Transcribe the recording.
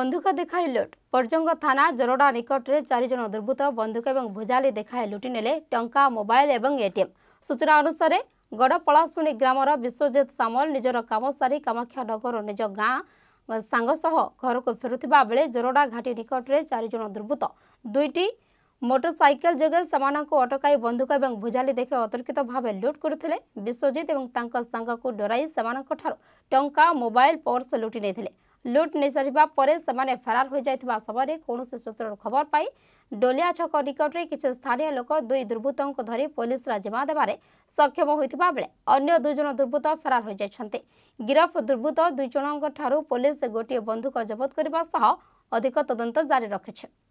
বন্ধুক দেখাই লুট পরজং থানা জরোডা নিকটরে চারজন অদ্ভুত বন্দুক এবং ভুজালি দেখাই লুটিনেলে টঙ্কা মোবাইল এবং এটিএম সুচনা অনুসরে গডপলাসুনি গ্রামের বিশ্বজিৎ সামল নিজৰ কামসারি কামাখ্যা নগৰ নিজৰ গাঁৱে সংগ সহ ঘৰক फेৰুথিবা বলে জরোডা ঘাটি নিকটরে চারজন অদ্ভুত দুইটি мотоৰসাইকেল জাগে সামানাক অটকাই বন্দুক এবং ভুজালি দেখে অতৰ্কিতভাৱে লুট কৰুতলে বিশ্বজিৎ এবং তাৰ সংগক ডৰাই সামানাক ঠাৰ টঙ্কা মোবাইল পৰস লুটিনে থলে ଲୁଟ୍ ନିସରିବା ପରେ ସେମାନେ ଫେରାର ହୋଇଯାଇଥିବା ସମୟରେ କୌଣସି ସୂତ୍ରର ଖବର ପାଇ ଡୋଲିଆ ଛକ ନିକଟରେ କିଛି ସ୍ଥାନୀୟ ଲୋକ ଦୁଇ ଦୁର୍ବୃତ୍ତଙ୍କୁ ଧରି ପୋଲିସର ଜିମା ଦେବାରେ ସକ୍ଷମ ହୋଇଥିବା ବେଳେ ଅନ୍ୟ ଦୁଇଜଣ ଦୁର୍ବୃତ୍ତ ଫେରାର ହୋଇଯାଇଛନ୍ତି ଗିରଫ ଦୁର୍ବୃତ୍ତ ଦୁଇଜଣଙ୍କଠାରୁ ପୋଲିସ ଗୋଟିଏ ବନ୍ଧୁକ ଜବତ କରିବା ସହ ଅଧିକ ତଦନ୍ତ ଜାରି ରଖିଛି